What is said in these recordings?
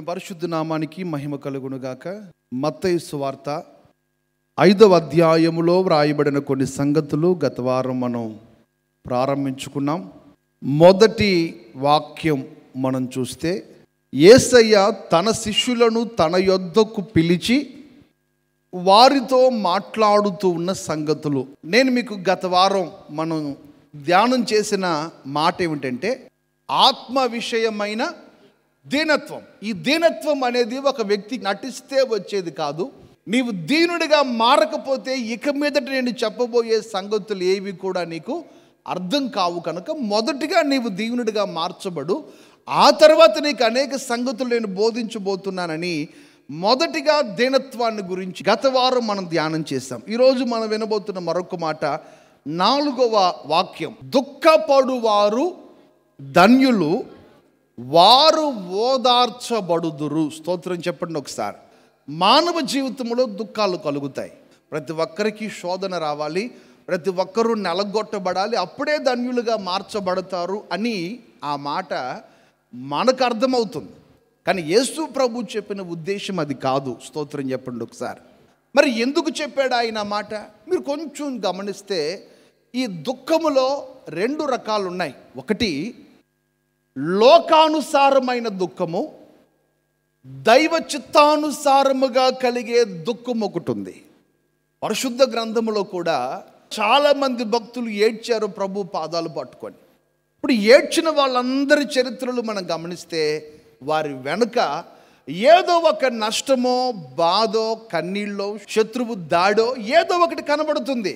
దేవుని పరిశుద్ధ నామానికి మహిమ కలుగునుగాక మత్తయి సువార్త ఐదవ అధ్యాయములో వ్రాయబడిన కొన్ని సంగతులు గత వారం మనం ప్రారంభించుకున్నాం మొదటి వాక్యం మనం చూస్తే ఏసయ్య తన శిష్యులను తన యొద్దకు పిలిచి వారితో మాట్లాడుతూ ఉన్న సంగతులు నేను మీకు గత వారం మనం ధ్యానం చేసిన మాట ఏమిటంటే ఆత్మ విషయమైన దీనత్వం ఈ దీనత్వం అనేది ఒక వ్యక్తి నటిస్తే వచ్చేది కాదు నీవు దీనుడిగా మారకపోతే ఇక మీదట నేను చెప్పబోయే సంగతులు ఏవి కూడా నీకు అర్థం కావు కనుక మొదటిగా నీవు దీవునిడిగా మార్చబడు ఆ తర్వాత నీకు అనేక సంగతులు నేను బోధించబోతున్నానని మొదటిగా దీనత్వాన్ని గురించి గత వారం మనం ధ్యానం చేస్తాం ఈరోజు మనం వినబోతున్న మరొక మాట నాలుగవ వాక్యం దుఃఖపడువారు ధన్యులు వారు ఓదార్చబడుదురు స్తోత్రం చెప్పండి ఒకసారి మానవ జీవితంలో దుఃఖాలు కలుగుతాయి ప్రతి ఒక్కరికి శోధన రావాలి ప్రతి ఒక్కరూ నెలగొట్టబడాలి అప్పుడే ధన్యులుగా మార్చబడతారు అని ఆ మాట మనకు అర్థమవుతుంది కానీ యేసు ప్రభు చెప్పిన ఉద్దేశం అది కాదు స్తోత్రం చెప్పండి ఒకసారి మరి ఎందుకు చెప్పాడు ఆయన మాట మీరు కొంచెం గమనిస్తే ఈ దుఃఖములో రెండు రకాలు ఉన్నాయి ఒకటి లోకానుసారమైన దుఃఖము దైవ చిత్తానుసారముగా కలిగే దుఃఖం ఒకటి ఉంది పరిశుద్ధ గ్రంథములో కూడా చాలామంది భక్తులు ఏడ్చారు ప్రభు పాదాలు పట్టుకొని ఇప్పుడు ఏడ్చిన వాళ్ళందరి చరిత్రలు మనం గమనిస్తే వారి వెనుక ఏదో ఒక నష్టమో బాధో కన్నీళ్ళో శత్రువు దాడో ఏదో ఒకటి కనబడుతుంది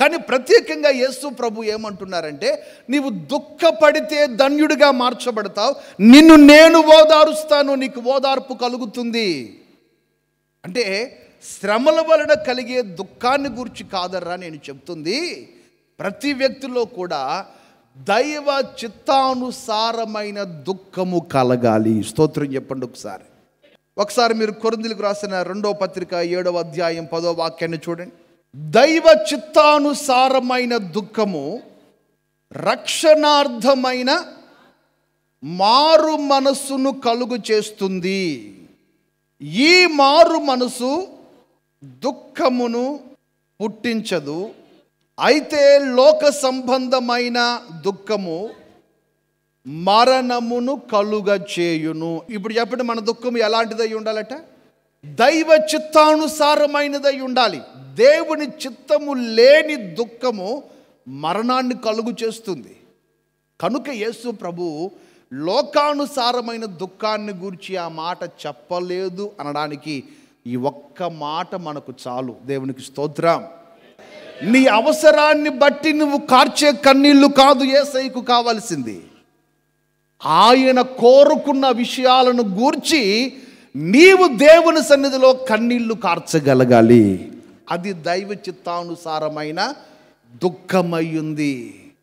కానీ ప్రత్యేకంగా యేసు ప్రభు ఏమంటున్నారంటే నీవు దుఃఖపడితే ధన్యుడిగా మార్చబడతావు నిన్ను నేను ఓదారుస్తాను నీకు ఓదార్పు కలుగుతుంది అంటే శ్రమల వలన కలిగే దుఃఖాన్ని గురించి కాదర్రా నేను చెప్తుంది ప్రతి వ్యక్తిలో కూడా దైవ చిత్తానుసారమైన దుఃఖము కలగాలి స్తోత్రం చెప్పండి ఒకసారి ఒకసారి మీరు కొరందిలకు రాసిన రెండో పత్రిక ఏడవ అధ్యాయం పదో వాక్యాన్ని చూడండి దైవ చిత్తానుసారమైన దుఃఖము రక్షణార్థమైన మారు మనస్సును కలుగు చేస్తుంది ఈ మారు మనసు దుఃఖమును పుట్టించదు అయితే లోక సంబంధమైన దుఃఖము మరణమును కలుగ చేయును ఇప్పుడు చెప్పండి మన దుఃఖం ఎలాంటిదై ఉండాలట దైవ చిత్తానుసారమైనదై ఉండాలి దేవుని చిత్తము లేని దుఃఖము మరణాన్ని కలుగు చేస్తుంది కనుక యేసు ప్రభు లోకానుసారమైన దుఃఖాన్ని గూర్చి ఆ మాట చెప్పలేదు అనడానికి ఈ ఒక్క మాట మనకు చాలు దేవునికి స్తోత్రం నీ అవసరాన్ని బట్టి నువ్వు కార్చే కన్నీళ్లు కాదు ఏసైకు కావాల్సింది ఆయన కోరుకున్న విషయాలను గూర్చి నీవు దేవుని సన్నిధిలో కన్నీళ్లు కార్చగలగాలి అది దైవ చిత్తానుసారమైన దుఃఖమయ్యుంది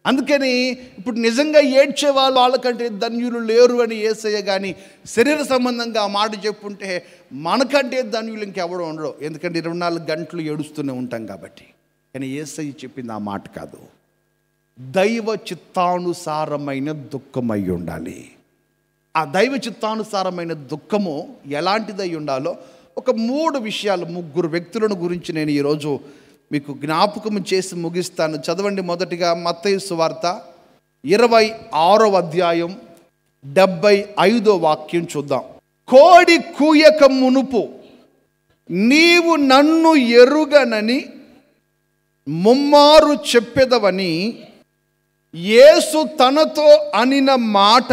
అందుకని ఇప్పుడు నిజంగా ఏడ్చే వాళ్ళు వాళ్ళకంటే ధన్యులు లేరు అని ఏసయ్య కానీ శరీర సంబంధంగా మాట చెప్పుంటే మనకంటే ధన్యులు ఇంకెవడో ఉండడు ఎందుకంటే ఇరవై నాలుగు గంటలు ఏడుస్తూనే ఉంటాం కాబట్టి కానీ ఏసయ్య చెప్పింది ఆ మాట కాదు దైవ చిత్తానుసారమైన దుఃఖమై ఉండాలి ఆ దైవ చిత్తానుసారమైన దుఃఖము ఎలాంటిదై ఉండాలో ఒక మూడు విషయాలు ముగ్గురు వ్యక్తులను గురించి నేను ఈరోజు మీకు జ్ఞాపకం చేసి ముగిస్తాను చదవండి మొదటిగా మత్తయ్య సువార్త ఇరవై ఆరో అధ్యాయం డెబ్బై ఐదో వాక్యం చూద్దాం కోడి కూయక మునుపు నీవు నన్ను ఎరుగనని ముమ్మారు చెప్పెదవని యేసు తనతో అనిన మాట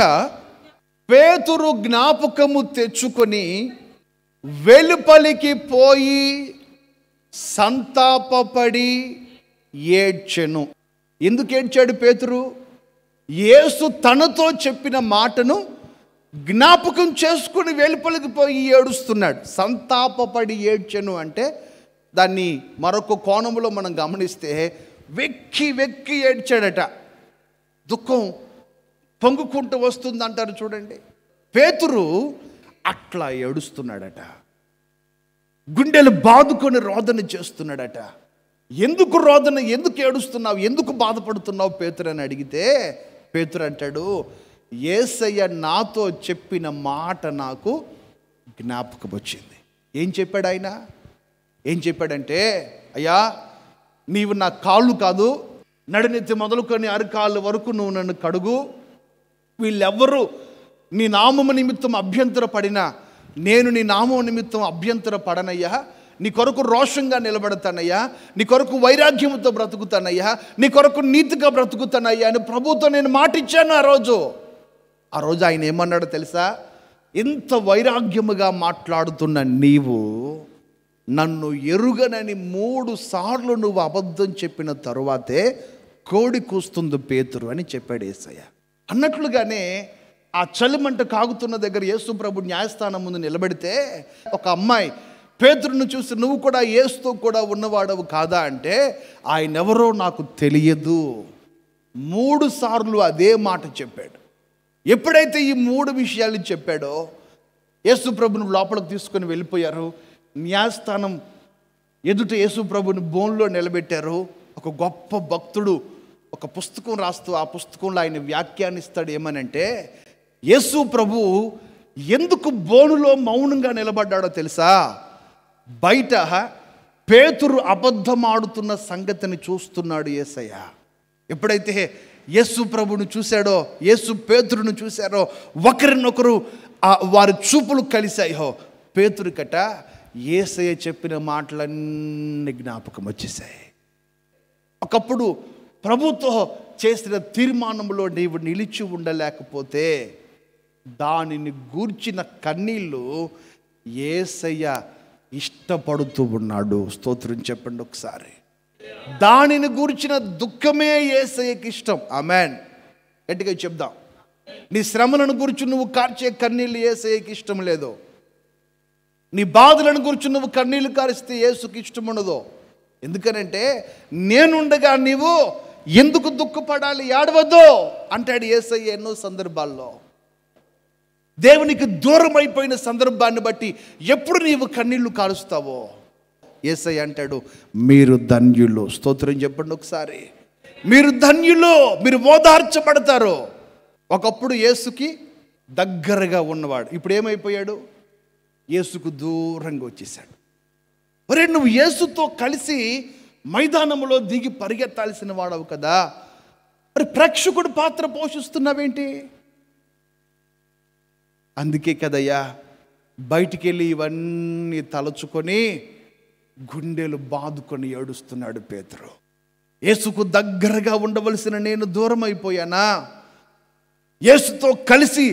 పేతురు జ్ఞాపకము తెచ్చుకొని వెలుపలికి పోయి సంతాపపడి ఏడ్చెను ఎందుకు ఏడ్చాడు పేతురు ఏసు తనతో చెప్పిన మాటను జ్ఞాపకం చేసుకుని వెలుపలికి పోయి ఏడుస్తున్నాడు సంతాపపడి ఏడ్చెను అంటే దాన్ని మరొక కోణంలో మనం గమనిస్తే వెక్కి వెక్కి ఏడ్చాడట దుఃఖం పొంగుకుంటూ వస్తుంది అంటారు చూడండి పేతురు అట్లా ఏడుస్తున్నాడట గుండెలు బాదుకొని రోదన చేస్తున్నాడట ఎందుకు రోదన ఎందుకు ఏడుస్తున్నావు ఎందుకు బాధపడుతున్నావు పేతురు అని అడిగితే పేతురు అంటాడు ఏసయ్య నాతో చెప్పిన మాట నాకు జ్ఞాపకం వచ్చింది ఏం చెప్పాడు ఆయన ఏం చెప్పాడంటే అయ్యా నీవు నా కాళ్ళు కాదు నడినెత్తి మొదలుకొని అరకాళ్ళ వరకు నువ్వు నన్ను కడుగు వీళ్ళెవ్వరూ నీ నామము నిమిత్తం అభ్యంతర పడినా నేను నీ నామం నిమిత్తం అభ్యంతర పడనయ్యా నీ కొరకు రోషంగా నిలబడతానయ్యా నీ కొరకు వైరాగ్యముతో బ్రతుకుతానయ్యా నీ కొరకు నీతిగా బ్రతుకుతానయ్యా అని ప్రభుతో నేను మాటిచ్చాను ఆ రోజు ఆ రోజు ఆయన ఏమన్నాడో తెలుసా ఇంత వైరాగ్యముగా మాట్లాడుతున్న నీవు నన్ను ఎరుగనని మూడు సార్లు నువ్వు అబద్ధం చెప్పిన తరువాతే కోడి కూస్తుంది పేతురు అని చెప్పాడు ఏసయ్యా అన్నట్లుగానే ఆ చలిమంట కాగుతున్న దగ్గర యేసు ప్రభు న్యాయస్థానం ముందు నిలబెడితే ఒక అమ్మాయి పేదరును చూసి నువ్వు కూడా ఏసుతో కూడా ఉన్నవాడవు కాదా అంటే ఆయన ఎవరో నాకు తెలియదు మూడు సార్లు అదే మాట చెప్పాడు ఎప్పుడైతే ఈ మూడు విషయాలు చెప్పాడో యేసు ప్రభును లోపలికి తీసుకొని వెళ్ళిపోయారు న్యాయస్థానం ఎదుట యేసు ప్రభుని బోన్లో నిలబెట్టారు ఒక గొప్ప భక్తుడు ఒక పుస్తకం రాస్తూ ఆ పుస్తకంలో ఆయన వ్యాఖ్యానిస్తాడు ఏమనంటే యేసు ప్రభు ఎందుకు బోనులో మౌనంగా నిలబడ్డాడో తెలుసా బయట పేతురు అబద్ధమాడుతున్న సంగతిని చూస్తున్నాడు ఏసయ్య ఎప్పుడైతే యేసు ప్రభును చూశాడో యేసు పేతురును చూశారో ఒకరినొకరు వారి చూపులు కలిశాయో కట ఏసయ్య చెప్పిన మాటలన్నీ జ్ఞాపకం వచ్చేసాయి ఒకప్పుడు ప్రభుత్వం చేసిన తీర్మానంలో నీవు నిలిచి ఉండలేకపోతే దానిని గూర్చిన కన్నీళ్ళు ఏసయ్య ఇష్టపడుతూ ఉన్నాడు స్తోత్రం చెప్పండి ఒకసారి దానిని గూర్చిన దుఃఖమే ఏసయ్యకి ఇష్టం అమెన్ గట్టిగా చెప్దాం నీ శ్రమలను గురించి నువ్వు కార్చే కన్నీళ్ళు ఏసయ్యకి ఇష్టం లేదో నీ బాధలను గురించి నువ్వు కన్నీళ్ళు కారిస్తే ఏసుకి ఇష్టం ఉండదు ఎందుకనంటే నేనుండగా నీవు ఎందుకు దుఃఖపడాలి ఏడవద్దు అంటాడు ఏసయ్య ఎన్నో సందర్భాల్లో దేవునికి దూరం అయిపోయిన సందర్భాన్ని బట్టి ఎప్పుడు నీవు కన్నీళ్లు కాలుస్తావో ఏసై అంటాడు మీరు ధన్యులు స్తోత్రం చెప్పండి ఒకసారి మీరు ధన్యులు మీరు ఓదార్చబడతారు ఒకప్పుడు యేసుకి దగ్గరగా ఉన్నవాడు ఇప్పుడు ఏమైపోయాడు యేసుకు దూరంగా వచ్చేసాడు మరి నువ్వు యేసుతో కలిసి మైదానంలో దిగి పరిగెత్తాల్సిన వాడవు కదా మరి ప్రేక్షకుడు పాత్ర పోషిస్తున్నావేంటి అందుకే కదయ్యా బయటికి వెళ్ళి ఇవన్నీ తలచుకొని గుండెలు బాదుకొని ఏడుస్తున్నాడు పేతురు యేసుకు దగ్గరగా ఉండవలసిన నేను దూరం అయిపోయానా యేసుతో కలిసి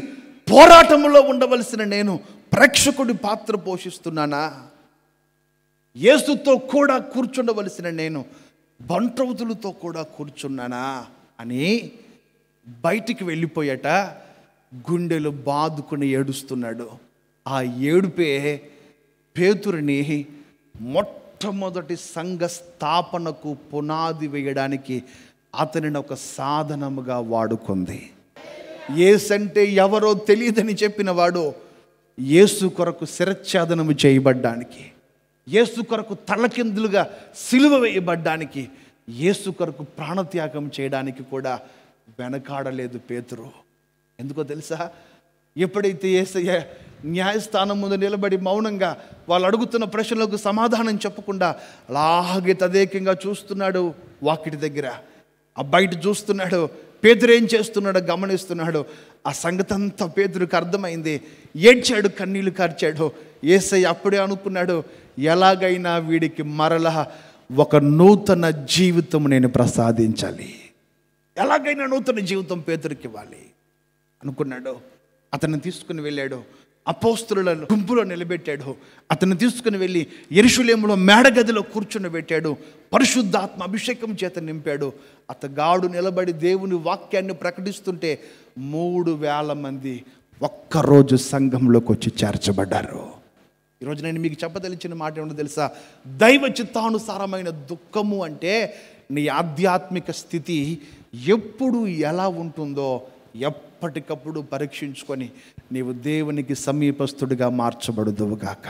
పోరాటంలో ఉండవలసిన నేను ప్రేక్షకుడి పాత్ర పోషిస్తున్నానా యేసుతో కూడా కూర్చుండవలసిన నేను బంట్రవతులతో కూడా కూర్చున్నానా అని బయటికి వెళ్ళిపోయట గుండెలు బాదుకుని ఏడుస్తున్నాడు ఆ ఏడుపే పేతురిని మొట్టమొదటి సంఘ స్థాపనకు పునాది వేయడానికి అతనిని ఒక సాధనముగా వాడుకుంది ఏసంటే ఎవరో తెలియదని చెప్పినవాడు ఏసు కొరకు శిరఛాదనము చేయబడ్డానికి యేసు కొరకు తలకిందులుగా సిలువ వేయబడ్డానికి యేసు కొరకు ప్రాణత్యాగం చేయడానికి కూడా వెనకాడలేదు పేతురు ఎందుకో తెలుసా ఎప్పుడైతే ఏసయ్య న్యాయస్థానం ముందు నిలబడి మౌనంగా వాళ్ళు అడుగుతున్న ప్రశ్నలకు సమాధానం చెప్పకుండా అలాగే తదేకంగా చూస్తున్నాడు వాకిటి దగ్గర ఆ బయట చూస్తున్నాడు పేదరు ఏం చేస్తున్నాడో గమనిస్తున్నాడు ఆ సంగతి అంతా పేదరికి అర్థమైంది ఏడ్చాడు కన్నీళ్లు కార్చాడు ఏసై అప్పుడే అనుకున్నాడు ఎలాగైనా వీడికి మరల ఒక నూతన జీవితం నేను ప్రసాదించాలి ఎలాగైనా నూతన జీవితం పేదరికి ఇవ్వాలి అనుకున్నాడు అతను తీసుకుని వెళ్ళాడు అపోస్తుల గుంపులో నిలబెట్టాడు అతను తీసుకుని వెళ్ళి ఎరుషులేములో మేడగదిలో కూర్చుని పెట్టాడు పరిశుద్ధాత్మ అభిషేకం చేత నింపాడు అత గాడు నిలబడి దేవుని వాక్యాన్ని ప్రకటిస్తుంటే మూడు వేల మంది ఒక్కరోజు సంఘంలోకి వచ్చి చేర్చబడ్డారు ఈరోజు నేను మీకు చెప్పదలిచిన మాట ఏమో తెలుసా దైవ చిత్తానుసారమైన దుఃఖము అంటే నీ ఆధ్యాత్మిక స్థితి ఎప్పుడు ఎలా ఉంటుందో ఎప్పటికప్పుడు పరీక్షించుకొని నీవు దేవునికి సమీపస్తుడిగా మార్చబడుదువుగాక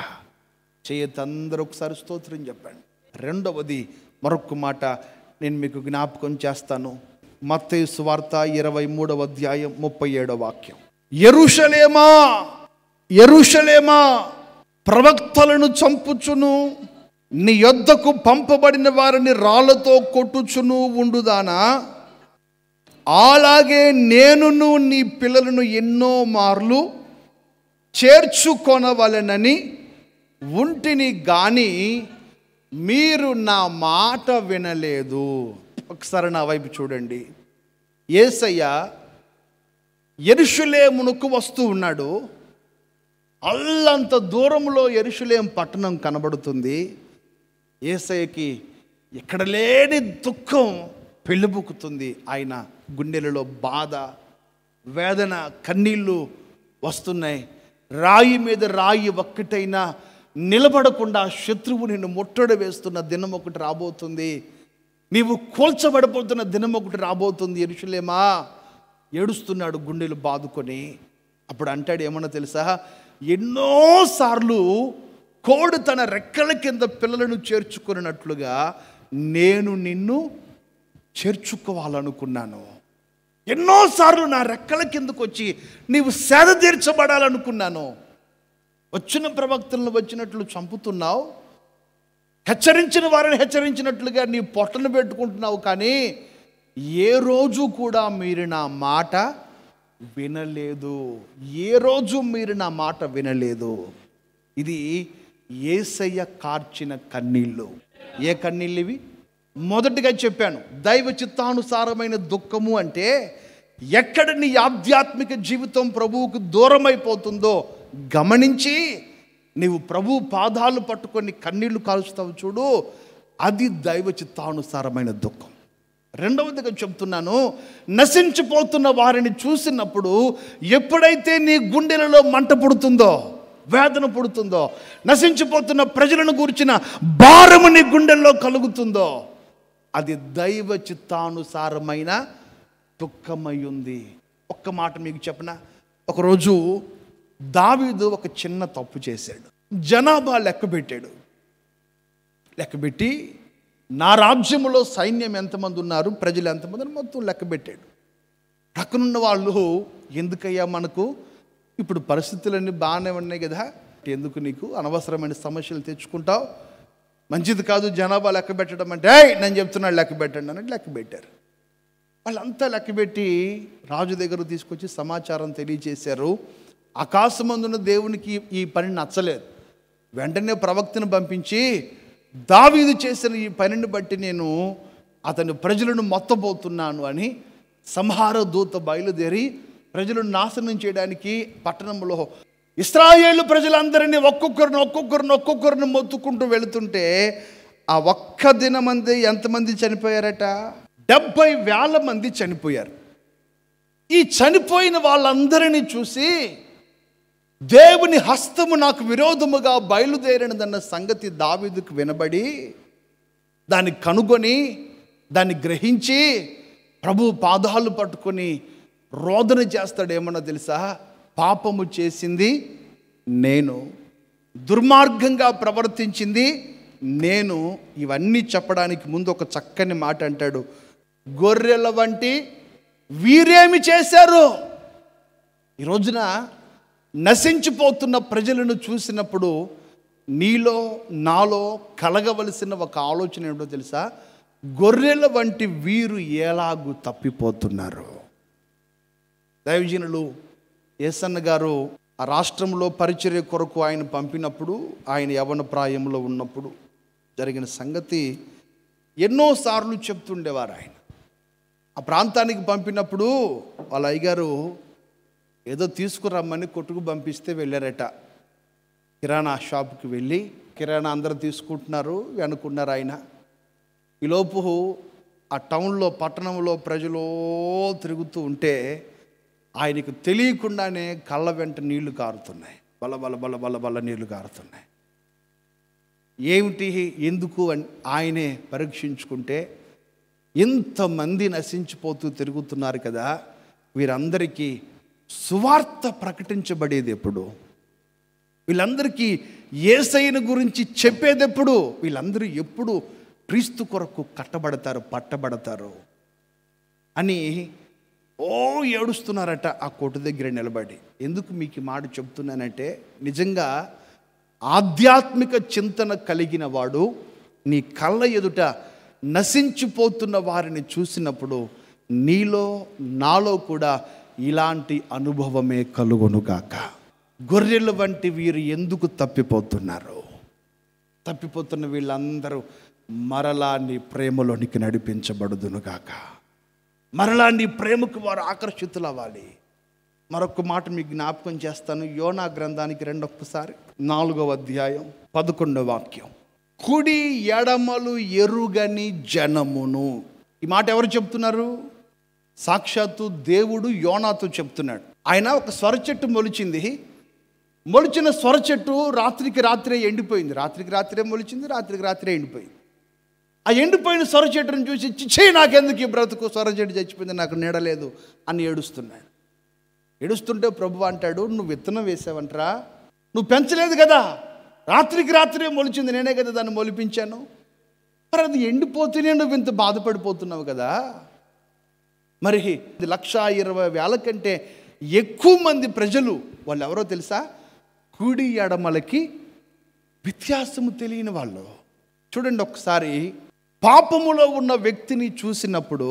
అందరూ ఒకసారి స్తోత్రం చెప్పండి రెండవది మరొక మాట నేను మీకు జ్ఞాపకం చేస్తాను మత్తయ్య వార్త ఇరవై మూడవ అధ్యాయం ముప్పై ఏడవ వాక్యం ఎరుషలేమా ఎరుషలేమా ప్రవక్తలను చంపుచును నీ యొద్దకు పంపబడిన వారిని రాళ్ళతో కొట్టుచును ఉండుదానా అలాగే నేనును నీ పిల్లలను ఎన్నో మార్లు చేర్చుకొనవలెనని ఉంటిని గాని మీరు నా మాట వినలేదు ఒకసారి నా వైపు చూడండి ఏసయ్య మునుకు వస్తూ ఉన్నాడు అల్లంత దూరంలో ఎరుషులేం పట్టణం కనబడుతుంది ఏసయ్యకి ఎక్కడ లేని దుఃఖం పెళ్ళిబుక్కుతుంది ఆయన గుండెలలో బాధ వేదన కన్నీళ్ళు వస్తున్నాయి రాయి మీద రాయి ఒక్కటైనా నిలబడకుండా శత్రువు నిన్ను ముట్టడ వేస్తున్న దినం ఒకటి రాబోతుంది నీవు కూల్చబడిపోతున్న దినం ఒకటి రాబోతుంది ఎరుషులేమా ఏడుస్తున్నాడు గుండెలు బాదుకొని అప్పుడు అంటాడు ఏమన్నా తెలుసా ఎన్నోసార్లు కోడు తన రెక్కల కింద పిల్లలను చేర్చుకున్నట్లుగా నేను నిన్ను చేర్చుకోవాలనుకున్నాను ఎన్నోసార్లు నా రెక్కల కిందకు వచ్చి నీవు సేద తీర్చబడాలనుకున్నాను వచ్చిన ప్రవక్తలను వచ్చినట్లు చంపుతున్నావు హెచ్చరించిన వారిని హెచ్చరించినట్లుగా నీ పొట్టను పెట్టుకుంటున్నావు కానీ ఏ రోజు కూడా మీరు నా మాట వినలేదు ఏ రోజు మీరు నా మాట వినలేదు ఇది ఏసయ్య కార్చిన కన్నీళ్ళు ఏ కన్నీళ్ళు ఇవి మొదటిగా చెప్పాను దైవ చిత్తానుసారమైన దుఃఖము అంటే ఎక్కడ నీ ఆధ్యాత్మిక జీవితం ప్రభువుకు దూరమైపోతుందో గమనించి నీవు ప్రభు పాదాలు పట్టుకొని కన్నీళ్లు కాల్చుతావు చూడు అది దైవ చిత్తానుసారమైన దుఃఖం రెండవదిగా చెప్తున్నాను నశించిపోతున్న వారిని చూసినప్పుడు ఎప్పుడైతే నీ గుండెలలో మంట పుడుతుందో వేదన పుడుతుందో నశించిపోతున్న ప్రజలను గూర్చిన భారము నీ గుండెల్లో కలుగుతుందో అది దైవ చిత్తానుసారమైన దుఃఖమై ఉంది ఒక్క మాట మీకు చెప్పిన ఒకరోజు దావీదు ఒక చిన్న తప్పు చేశాడు జనాభా లెక్క పెట్టి నా రాజ్యములో సైన్యం ఎంతమంది ఉన్నారు ప్రజలు ఎంతమంది మొత్తం లెక్క పెట్టాడు పక్కనున్న వాళ్ళు ఎందుకయ్యా మనకు ఇప్పుడు పరిస్థితులన్నీ బాగానే ఉన్నాయి కదా ఎందుకు నీకు అనవసరమైన సమస్యలు తెచ్చుకుంటావు మంచిది కాదు జనాభా లెక్క పెట్టడం అంటే నేను చెప్తున్నాడు లెక్క పెట్టండి అని లెక్క పెట్టారు వాళ్ళంతా పెట్టి రాజు దగ్గర తీసుకొచ్చి సమాచారం తెలియజేశారు ఆకాశమందున్న దేవునికి ఈ పని నచ్చలేదు వెంటనే ప్రవక్తను పంపించి దావీదు చేసిన ఈ పనిని బట్టి నేను అతని ప్రజలను మొత్తబోతున్నాను అని సంహార దూత బయలుదేరి ప్రజలను నాశనం చేయడానికి పట్టణంలో ఇస్రాయేలు ప్రజలందరినీ ఒక్కొక్కరిని ఒక్కొక్కరిని ఒక్కొక్కరిని మొత్తుకుంటూ వెళుతుంటే ఆ ఒక్క మంది ఎంతమంది చనిపోయారట డెబ్బై వేల మంది చనిపోయారు ఈ చనిపోయిన వాళ్ళందరినీ చూసి దేవుని హస్తము నాకు విరోధముగా బయలుదేరినదన్న సంగతి దావీదుకు వినబడి దాన్ని కనుగొని దాన్ని గ్రహించి ప్రభు పాదాలు పట్టుకొని రోదన చేస్తాడేమన్నా తెలుసా పాపము చేసింది నేను దుర్మార్గంగా ప్రవర్తించింది నేను ఇవన్నీ చెప్పడానికి ముందు ఒక చక్కని మాట అంటాడు గొర్రెల వంటి వీరేమి చేశారు ఈ రోజున నశించిపోతున్న ప్రజలను చూసినప్పుడు నీలో నాలో కలగవలసిన ఒక ఆలోచన ఏమిటో తెలుసా గొర్రెల వంటి వీరు ఎలాగూ తప్పిపోతున్నారు దైవజనులు ఎస్ఎన్ గారు ఆ రాష్ట్రంలో పరిచర్య కొరకు ఆయన పంపినప్పుడు ఆయన యవన ప్రాయంలో ఉన్నప్పుడు జరిగిన సంగతి ఎన్నోసార్లు చెప్తుండేవారు ఆయన ఆ ప్రాంతానికి పంపినప్పుడు వాళ్ళ అయ్యగారు ఏదో తీసుకురమ్మని కొట్టుకు పంపిస్తే వెళ్ళారట కిరాణా షాప్కి వెళ్ళి కిరాణా అందరూ తీసుకుంటున్నారు అనుకున్నారు ఆయన ఈలోపు ఆ టౌన్లో పట్టణంలో ప్రజలు తిరుగుతూ ఉంటే ఆయనకు తెలియకుండానే కళ్ళ వెంట నీళ్లు కారుతున్నాయి బల బల బల బల బల నీళ్లు కారుతున్నాయి ఏమిటి ఎందుకు అని ఆయనే పరీక్షించుకుంటే ఇంతమంది నశించిపోతూ తిరుగుతున్నారు కదా వీరందరికీ సువార్త ప్రకటించబడేది ఎప్పుడు వీళ్ళందరికీ ఏసైన గురించి చెప్పేది ఎప్పుడు వీళ్ళందరూ ఎప్పుడు క్రీస్తు కొరకు కట్టబడతారు పట్టబడతారు అని ఓ ఏడుస్తున్నారట ఆ కోట దగ్గర నిలబడి ఎందుకు మీకు మాట చెప్తున్నానంటే నిజంగా ఆధ్యాత్మిక చింతన కలిగిన వాడు నీ కళ్ళ ఎదుట నశించిపోతున్న వారిని చూసినప్పుడు నీలో నాలో కూడా ఇలాంటి అనుభవమే కలుగొనుగాక గొర్రెలు వంటి వీరు ఎందుకు తప్పిపోతున్నారు తప్పిపోతున్న వీళ్ళందరూ మరలా నీ ప్రేమలోనికి నడిపించబడుదునుగాక మరలా నీ ప్రేమకు వారు ఆకర్షితులు అవ్వాలి మరొక మాట మీకు జ్ఞాపకం చేస్తాను యోనా గ్రంథానికి రెండొక్కసారి నాలుగవ అధ్యాయం పదకొండవ వాక్యం కుడి ఎడమలు ఎరుగని జనమును ఈ మాట ఎవరు చెప్తున్నారు సాక్షాత్తు దేవుడు యోనాతో చెప్తున్నాడు ఆయన ఒక స్వర చెట్టు మొలిచింది మొలిచిన స్వర చెట్టు రాత్రికి రాత్రే ఎండిపోయింది రాత్రికి రాత్రే మొలిచింది రాత్రికి రాత్రే ఎండిపోయింది ఆ ఎండిపోయిన స్వర చెట్టును చూసి చిచ్చే నాకెందుకు ఈ బ్రతుకు స్వర చెట్టు చచ్చిపోయింది నాకు నీడలేదు అని ఏడుస్తున్నాడు ఏడుస్తుంటే ప్రభు అంటాడు నువ్వు విత్తనం వేసావంటరా నువ్వు పెంచలేదు కదా రాత్రికి రాత్రే మొలిచింది నేనే కదా దాన్ని మొలిపించాను మరి అది ఎండిపోతూనే నువ్వు ఇంత బాధపడిపోతున్నావు కదా మరి లక్ష ఇరవై వేల కంటే ఎక్కువ మంది ప్రజలు వాళ్ళు ఎవరో తెలుసా కూడి ఎడమలకి వ్యత్యాసము తెలియని వాళ్ళు చూడండి ఒకసారి పాపములో ఉన్న వ్యక్తిని చూసినప్పుడు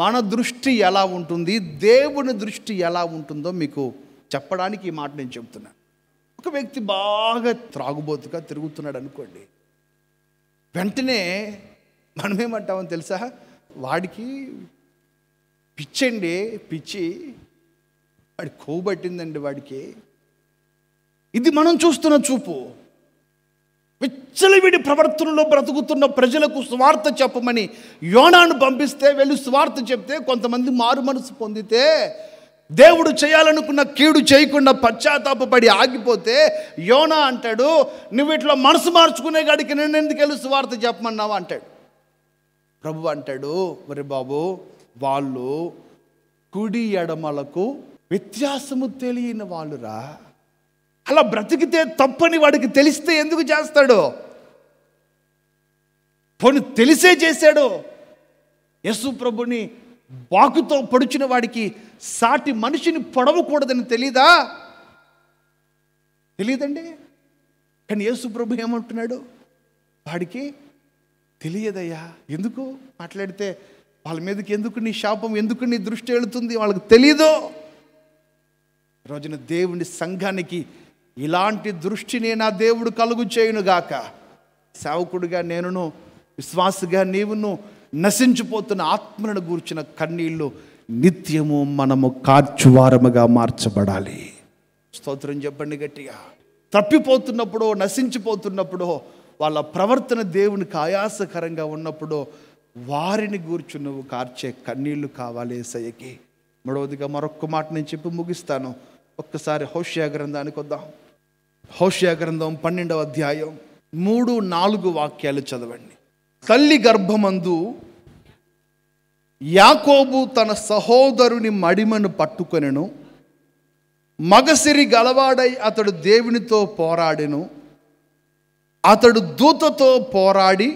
మన దృష్టి ఎలా ఉంటుంది దేవుని దృష్టి ఎలా ఉంటుందో మీకు చెప్పడానికి ఈ మాట నేను చెబుతున్నాను ఒక వ్యక్తి బాగా త్రాగుబోతుగా తిరుగుతున్నాడు అనుకోండి వెంటనే మనమేమంటామని తెలుసా వాడికి పిచ్చండి పిచ్చి వాడి కోబట్టిందండి వాడికి ఇది మనం చూస్తున్న చూపు విచ్చలవిడి ప్రవర్తనలో బ్రతుకుతున్న ప్రజలకు స్వార్థ చెప్పమని యోనాను పంపిస్తే వెళ్ళి స్వార్థ చెప్తే కొంతమంది మారు మనసు పొందితే దేవుడు చేయాలనుకున్న కీడు చేయకుండా పశ్చాత్తాపడి ఆగిపోతే యోనా అంటాడు నువ్వు ఇట్లా మనసు మార్చుకునే కాడికి నేను ఎందుకు వెళ్ళి స్వార్థ చెప్పమన్నావా అంటాడు ప్రభు అంటాడు మరి బాబు వాళ్ళు కుడి ఎడమలకు వ్యత్యాసము తెలియని వాళ్ళురా అలా బ్రతికితే తప్పని వాడికి తెలిస్తే ఎందుకు చేస్తాడు పోను తెలిసే చేశాడు యశు ప్రభుని బాకుతో పొడిచిన వాడికి సాటి మనిషిని పొడవకూడదని తెలీదా తెలియదండి కానీ యేసు ప్రభు ఏమంటున్నాడు వాడికి తెలియదయ్యా ఎందుకు మాట్లాడితే వాళ్ళ మీదకి ఎందుకు నీ శాపం ఎందుకు నీ దృష్టి వెళుతుంది వాళ్ళకి తెలీదు రోజున దేవుని సంఘానికి ఇలాంటి దృష్టిని నా దేవుడు కలుగు గాక సేవకుడిగా నేనును విశ్వాసగా నీవును నశించిపోతున్న ఆత్మలను గూర్చిన కన్నీళ్ళు నిత్యము మనము కార్చువారముగా మార్చబడాలి స్తోత్రం చెప్పండి గట్టిగా తప్పిపోతున్నప్పుడో నశించిపోతున్నప్పుడో వాళ్ళ ప్రవర్తన దేవునికి ఆయాసకరంగా ఉన్నప్పుడో వారిని గూర్చు నువ్వు కార్చే కన్నీళ్లు కావాలి సయ్యకి మూడవదిగా మరొక్క మాట నేను చెప్పి ముగిస్తాను ఒక్కసారి హౌష్యా గ్రంథానికి వద్దాం హౌష్యా గ్రంథం పన్నెండవ అధ్యాయం మూడు నాలుగు వాక్యాలు చదవండి తల్లి గర్భమందు యాకోబు తన సహోదరుని మడిమను పట్టుకొనెను మగసిరి గలవాడై అతడు దేవునితో పోరాడెను అతడు దూతతో పోరాడి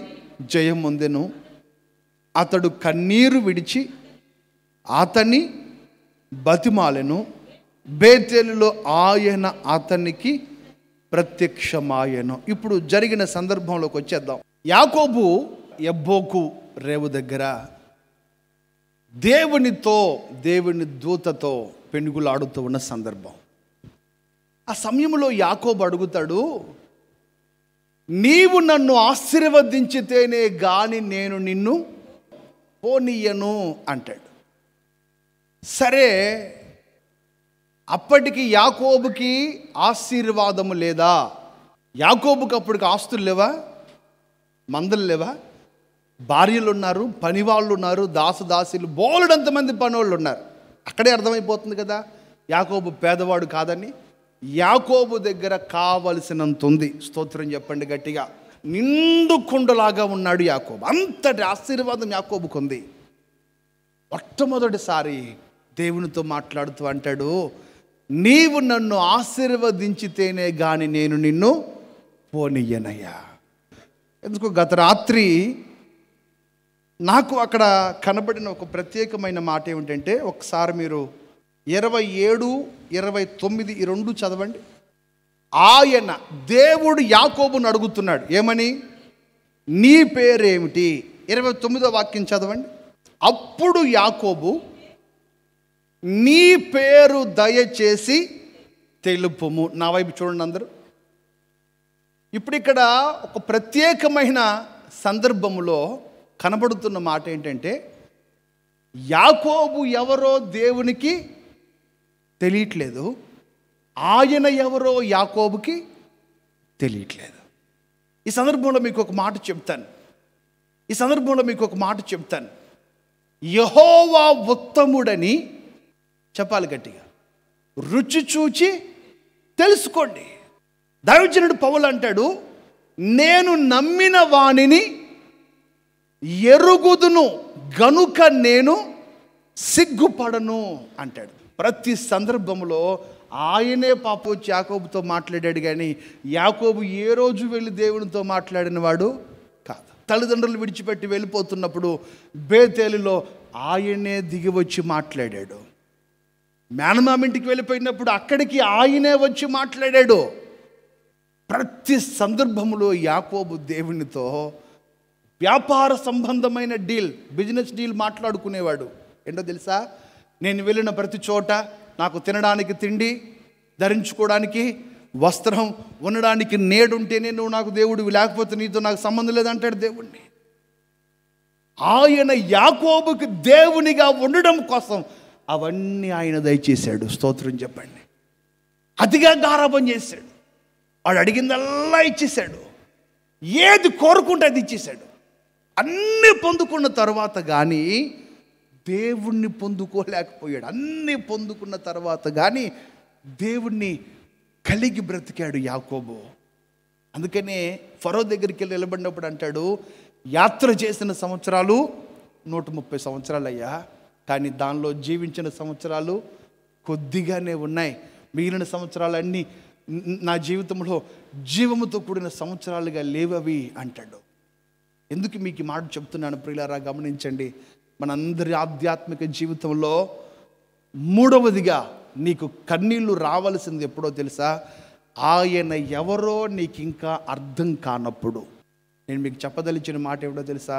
జయం పొందెను అతడు కన్నీరు విడిచి అతని బతిమాలను బేతేలులో ఆయన అతనికి ప్రత్యక్షమాయను ఇప్పుడు జరిగిన సందర్భంలోకి వచ్చేద్దాం యాకోబు ఎబ్బోకు రేవు దగ్గర దేవునితో దేవుని దూతతో పెనుగులాడుతూ ఉన్న సందర్భం ఆ సమయంలో యాకోబు అడుగుతాడు నీవు నన్ను ఆశీర్వదించితేనే గాని నేను నిన్ను పోనీయను అంటాడు సరే అప్పటికి యాకోబుకి ఆశీర్వాదము లేదా యాకోబుకి అప్పటికి ఆస్తులు లేవా మందలు లేవా భార్యలు ఉన్నారు పనివాళ్ళు ఉన్నారు దాసదాసీలు పని పనివాళ్ళు ఉన్నారు అక్కడే అర్థమైపోతుంది కదా యాకోబు పేదవాడు కాదని యాకోబు దగ్గర కావలసినంత ఉంది స్తోత్రం చెప్పండి గట్టిగా నిండు కుండలాగా ఉన్నాడు యాకోబు అంతటి ఆశీర్వాదం యాకోబుకు ఉంది మొట్టమొదటిసారి దేవునితో మాట్లాడుతూ అంటాడు నీవు నన్ను ఆశీర్వదించితేనే గాని నేను నిన్ను పోనీయనయ్యా ఎందుకు గత రాత్రి నాకు అక్కడ కనబడిన ఒక ప్రత్యేకమైన మాట ఏమిటంటే ఒకసారి మీరు ఇరవై ఏడు ఇరవై తొమ్మిది ఈ రెండు చదవండి ఆయన దేవుడు యాకోబును అడుగుతున్నాడు ఏమని నీ పేరేమిటి ఇరవై తొమ్మిదో వాక్యం చదవండి అప్పుడు యాకోబు నీ పేరు దయచేసి తెలుపుము నా వైపు చూడండి అందరూ ఇప్పుడు ఇక్కడ ఒక ప్రత్యేకమైన సందర్భములో కనబడుతున్న మాట ఏంటంటే యాకోబు ఎవరో దేవునికి తెలియట్లేదు ఆయన ఎవరో యాకోబుకి తెలియట్లేదు ఈ సందర్భంలో మీకు ఒక మాట చెప్తాను ఈ సందర్భంలో మీకు ఒక మాట చెప్తాను యహోవా ఉత్తముడని చెప్పాలి గట్టిగా రుచి చూచి తెలుసుకోండి దైవజనుడు పౌలు అంటాడు నేను నమ్మిన వాణిని ఎరుగుదును గనుక నేను సిగ్గుపడను అంటాడు ప్రతి సందర్భంలో ఆయనే పాప వచ్చి యాకోబుతో మాట్లాడాడు కానీ యాకోబు ఏ రోజు వెళ్ళి దేవునితో మాట్లాడిన వాడు కాదు తల్లిదండ్రులు విడిచిపెట్టి వెళ్ళిపోతున్నప్పుడు బేతేలిలో ఆయనే దిగి వచ్చి మాట్లాడాడు మేనమామింటికి వెళ్ళిపోయినప్పుడు అక్కడికి ఆయనే వచ్చి మాట్లాడాడు ప్రతి సందర్భంలో యాకోబు దేవునితో వ్యాపార సంబంధమైన డీల్ బిజినెస్ డీల్ మాట్లాడుకునేవాడు ఏంటో తెలుసా నేను వెళ్ళిన ప్రతి చోట నాకు తినడానికి తిండి ధరించుకోవడానికి వస్త్రం ఉండడానికి నేడుంటేనే నువ్వు నాకు దేవుడివి లేకపోతే నీతో నాకు సంబంధం లేదంటాడు దేవుణ్ణి ఆయన యాకోబుకి దేవునిగా ఉండడం కోసం అవన్నీ ఆయన దయచేశాడు స్తోత్రం చెప్పండి అతిగా గారాభం చేశాడు వాడు అడిగిందల్లా ఇచ్చేశాడు ఏది కోరుకుంటే అది ఇచ్చేశాడు అన్నీ పొందుకున్న తర్వాత కానీ దేవుణ్ణి పొందుకోలేకపోయాడు అన్నీ పొందుకున్న తర్వాత కానీ దేవుణ్ణి కలిగి బ్రతికాడు యాకోబు అందుకనే ఫరో దగ్గరికి వెళ్ళి నిలబడినప్పుడు అంటాడు యాత్ర చేసిన సంవత్సరాలు నూట ముప్పై సంవత్సరాలు అయ్యా కానీ దానిలో జీవించిన సంవత్సరాలు కొద్దిగానే ఉన్నాయి మిగిలిన సంవత్సరాలన్నీ నా జీవితంలో జీవముతో కూడిన సంవత్సరాలుగా లేవవి అంటాడు ఎందుకు మీకు మాట చెప్తున్నాను ప్రియులారా గమనించండి మనందరి ఆధ్యాత్మిక జీవితంలో మూడవదిగా నీకు కన్నీళ్లు రావాల్సింది ఎప్పుడో తెలుసా ఆయన ఎవరో నీకు ఇంకా అర్థం కానప్పుడు నేను మీకు చెప్పదలిచిన మాట ఎప్పుడో తెలుసా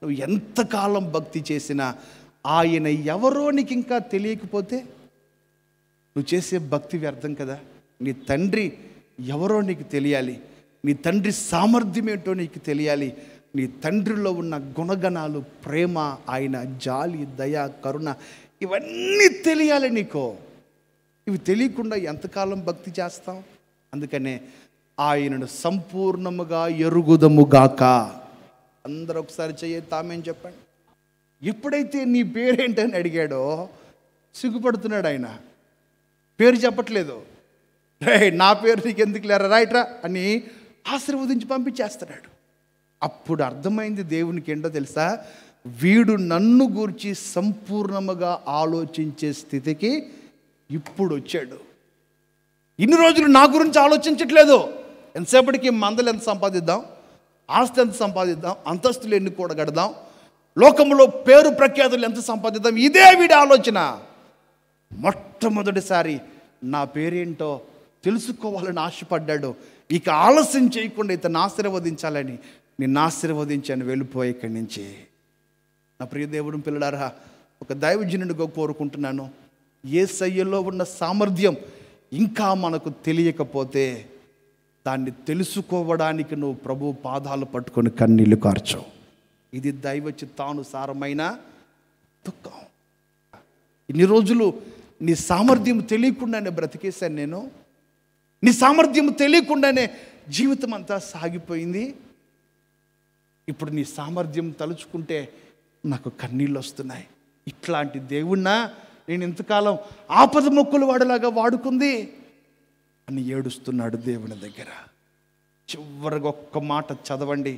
నువ్వు ఎంతకాలం భక్తి చేసినా ఆయన ఎవరో నీకు ఇంకా తెలియకపోతే నువ్వు చేసే భక్తి వ్యర్థం కదా నీ తండ్రి ఎవరో నీకు తెలియాలి నీ తండ్రి సామర్థ్యం ఏంటో నీకు తెలియాలి నీ తండ్రిలో ఉన్న గుణగణాలు ప్రేమ ఆయన జాలి దయ కరుణ ఇవన్నీ తెలియాలి నీకు ఇవి తెలియకుండా ఎంతకాలం భక్తి చేస్తాం అందుకనే ఆయనను సంపూర్ణముగా ఎరుగుదముగాక అందరూ ఒకసారి చెయ్యి తామేం చెప్పండి ఎప్పుడైతే నీ పేరేంటని అడిగాడో సిగ్గుపడుతున్నాడు ఆయన పేరు చెప్పట్లేదు రే నా పేరు నీకు ఎందుకు లేరా రైట్రా అని ఆశీర్వదించి పంపించేస్తున్నాడు అప్పుడు అర్థమైంది దేవునికి ఏంటో తెలుసా వీడు నన్ను గూర్చి సంపూర్ణముగా ఆలోచించే స్థితికి ఇప్పుడు వచ్చాడు ఇన్ని రోజులు నా గురించి ఆలోచించట్లేదు ఎంతసేపటికి మందలు ఎంత సంపాదిద్దాం ఆస్తి ఎంత సంపాదిద్దాం అంతస్తులు ఎన్ని గడదాం లోకంలో పేరు ప్రఖ్యాతులు ఎంత సంపాదిద్దాం ఇదే వీడి ఆలోచన మొట్టమొదటిసారి నా పేరేంటో తెలుసుకోవాలని ఆశపడ్డాడు ఇక ఆలస్యం చేయకుండా ఇతను ఆశీర్వదించాలని నిన్ను ఆశీర్వదించాను వెళ్ళిపోయి ఇక్కడి నుంచి నా ప్రియ దేవుడు పిల్లడారా ఒక దైవజనుడిగా కోరుకుంటున్నాను ఏ సయ్యలో ఉన్న సామర్థ్యం ఇంకా మనకు తెలియకపోతే దాన్ని తెలుసుకోవడానికి నువ్వు ప్రభు పాదాలు పట్టుకొని కన్నీళ్లు కార్చవు ఇది దైవ చిత్తానుసారమైన దుఃఖం ఇన్ని రోజులు నీ సామర్థ్యం తెలియకుండానే బ్రతికేశాను నేను నీ సామర్థ్యం తెలియకుండానే జీవితం అంతా సాగిపోయింది ఇప్పుడు నీ సామర్థ్యం తలుచుకుంటే నాకు కన్నీళ్ళు వస్తున్నాయి ఇట్లాంటి దేవుణ్ణా నేను ఇంతకాలం ఆపద మొక్కులు వాడులాగా వాడుకుంది అని ఏడుస్తున్నాడు దేవుని దగ్గర చివరిగా ఒక్క మాట చదవండి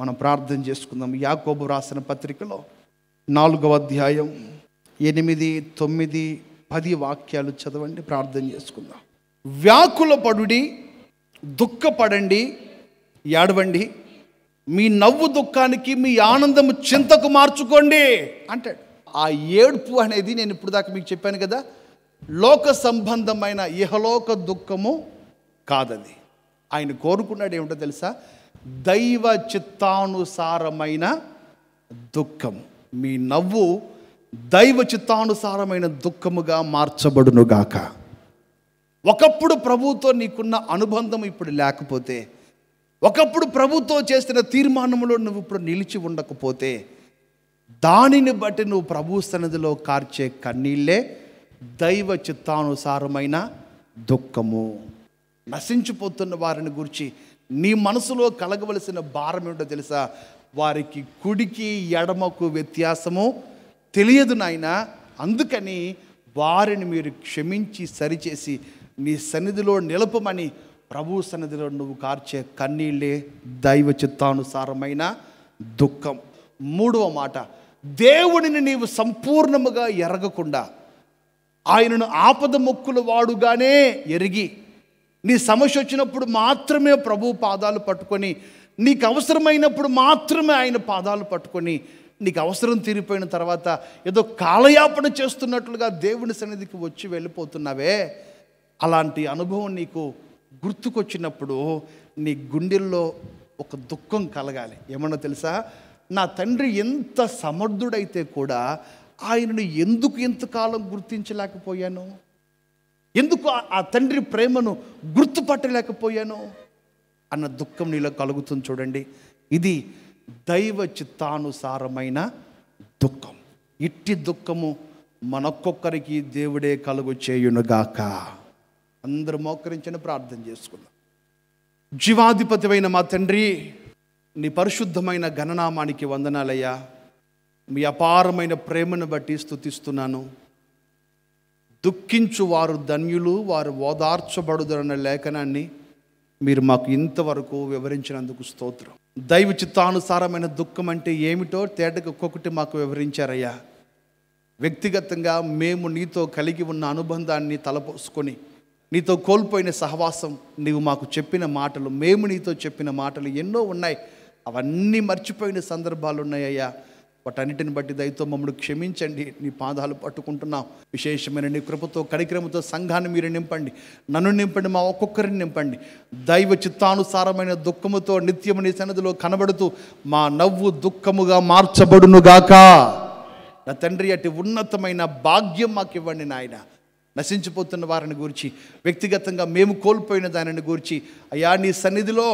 మనం ప్రార్థన చేసుకుందాం యాకోబు రాసిన పత్రికలో నాలుగవ అధ్యాయం ఎనిమిది తొమ్మిది పది వాక్యాలు చదవండి ప్రార్థన చేసుకుందాం వ్యాకుల పడుడి దుఃఖపడండి ఏడవండి మీ నవ్వు దుఃఖానికి మీ ఆనందం చింతకు మార్చుకోండి అంటాడు ఆ ఏడుపు అనేది నేను ఇప్పుడు దాకా మీకు చెప్పాను కదా లోక సంబంధమైన ఇహలోక దుఃఖము కాదది ఆయన కోరుకున్నాడు ఏమిటో తెలుసా దైవ చిత్తానుసారమైన దుఃఖం మీ నవ్వు దైవ చిత్తానుసారమైన దుఃఖముగా మార్చబడునుగాక ఒకప్పుడు ప్రభువుతో నీకున్న అనుబంధం ఇప్పుడు లేకపోతే ఒకప్పుడు ప్రభుత్వం చేసిన తీర్మానంలో నువ్వు ఇప్పుడు నిలిచి ఉండకపోతే దానిని బట్టి నువ్వు ప్రభు సన్నిధిలో కార్చే కన్నీళ్ళే దైవ చిత్తానుసారమైన దుఃఖము నశించిపోతున్న వారిని గురించి నీ మనసులో కలగవలసిన భారం ఏమిటో తెలుసా వారికి కుడికి ఎడమకు వ్యత్యాసము తెలియదు నాయన అందుకని వారిని మీరు క్షమించి సరిచేసి నీ సన్నిధిలో నిలపమని ప్రభు సన్నిధిలో నువ్వు కార్చే కన్నీళ్ళే దైవ చిత్తానుసారమైన దుఃఖం మూడవ మాట దేవుడిని నీవు సంపూర్ణముగా ఎరగకుండా ఆయనను ఆపద మొక్కుల వాడుగానే ఎరిగి నీ సమస్య వచ్చినప్పుడు మాత్రమే ప్రభు పాదాలు పట్టుకొని నీకు అవసరమైనప్పుడు మాత్రమే ఆయన పాదాలు పట్టుకొని నీకు అవసరం తీరిపోయిన తర్వాత ఏదో కాలయాపన చేస్తున్నట్లుగా దేవుని సన్నిధికి వచ్చి వెళ్ళిపోతున్నావే అలాంటి అనుభవం నీకు గుర్తుకొచ్చినప్పుడు నీ గుండెల్లో ఒక దుఃఖం కలగాలి ఏమన్నా తెలుసా నా తండ్రి ఎంత సమర్థుడైతే కూడా ఆయనను ఎందుకు ఎంతకాలం గుర్తించలేకపోయాను ఎందుకు ఆ తండ్రి ప్రేమను గుర్తుపట్టలేకపోయాను అన్న దుఃఖం నీలో కలుగుతుంది చూడండి ఇది దైవ చిత్తానుసారమైన దుఃఖం ఇట్టి దుఃఖము మనొక్కొక్కరికి దేవుడే కలుగు చేయునుగాక అందరూ మోకరించని ప్రార్థన చేసుకుందాం జీవాధిపతివైన మా తండ్రి నీ పరిశుద్ధమైన గణనామానికి వందనాలయ్యా మీ అపారమైన ప్రేమను బట్టి స్థుతిస్తున్నాను దుఃఖించు వారు ధన్యులు వారు ఓదార్చబడుదన్న లేఖనాన్ని మీరు మాకు ఇంతవరకు వివరించినందుకు స్తోత్రం దైవ చిత్తానుసారమైన దుఃఖం అంటే ఏమిటో తేటకు ఒక్కొక్కటి మాకు వివరించారయ్యా వ్యక్తిగతంగా మేము నీతో కలిగి ఉన్న అనుబంధాన్ని తలపోసుకొని నీతో కోల్పోయిన సహవాసం నీవు మాకు చెప్పిన మాటలు మేము నీతో చెప్పిన మాటలు ఎన్నో ఉన్నాయి అవన్నీ మర్చిపోయిన సందర్భాలు ఉన్నాయ్యా వాటన్నిటిని బట్టి దయతో మమ్మల్ని క్షమించండి నీ పాదాలు పట్టుకుంటున్నాం విశేషమైన నీ కృపతో కరిక్రమతో సంఘాన్ని మీరు నింపండి నన్ను నింపండి మా ఒక్కొక్కరిని నింపండి దైవ చిత్తానుసారమైన దుఃఖముతో నిత్యము నీ సన్నదిలో కనబడుతూ మా నవ్వు దుఃఖముగా మార్చబడునుగాక నా తండ్రి అటు ఉన్నతమైన భాగ్యం మాకు ఇవ్వండి నాయన నశించిపోతున్న వారిని గురించి వ్యక్తిగతంగా మేము కోల్పోయిన దానిని గురించి అయ్యా నీ సన్నిధిలో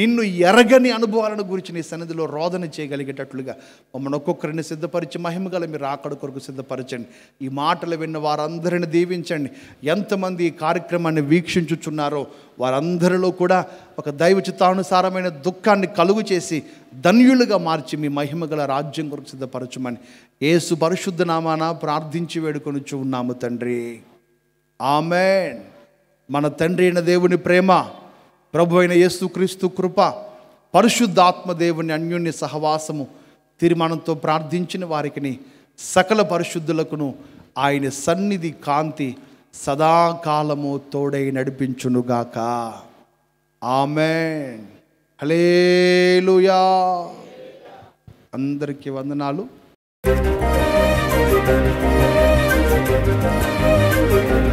నిన్ను ఎరగని అనుభవాలను గురించి నీ సన్నిధిలో రోదన చేయగలిగేటట్లుగా మమ్మల్ని ఒక్కొక్కరిని సిద్ధపరిచి మహిమగల మీరు ఆకడ కొరకు సిద్ధపరచండి ఈ మాటలు విన్న వారందరిని దీవించండి ఎంతమంది ఈ కార్యక్రమాన్ని వీక్షించుచున్నారో వారందరిలో కూడా ఒక దైవ చిత్తానుసారమైన దుఃఖాన్ని కలుగు చేసి ధన్యులుగా మార్చి మీ మహిమగల రాజ్యం కొరకు సిద్ధపరచమని ఏసు పరిశుద్ధ నామాన ప్రార్థించి వేడుకొనుచు ఉన్నాము తండ్రి ఆమెన్ మన తండ్రి అయిన దేవుని ప్రేమ ప్రభు అయిన యేసుక్రీస్తు కృప పరిశుద్ధాత్మ దేవుని అన్యోన్య సహవాసము తీర్మానంతో ప్రార్థించిన వారికి సకల పరిశుద్ధులకును ఆయన సన్నిధి కాంతి సదాకాలము తోడై నడిపించునుగాక ఆమెన్ హలేలుయా అందరికీ వందనాలు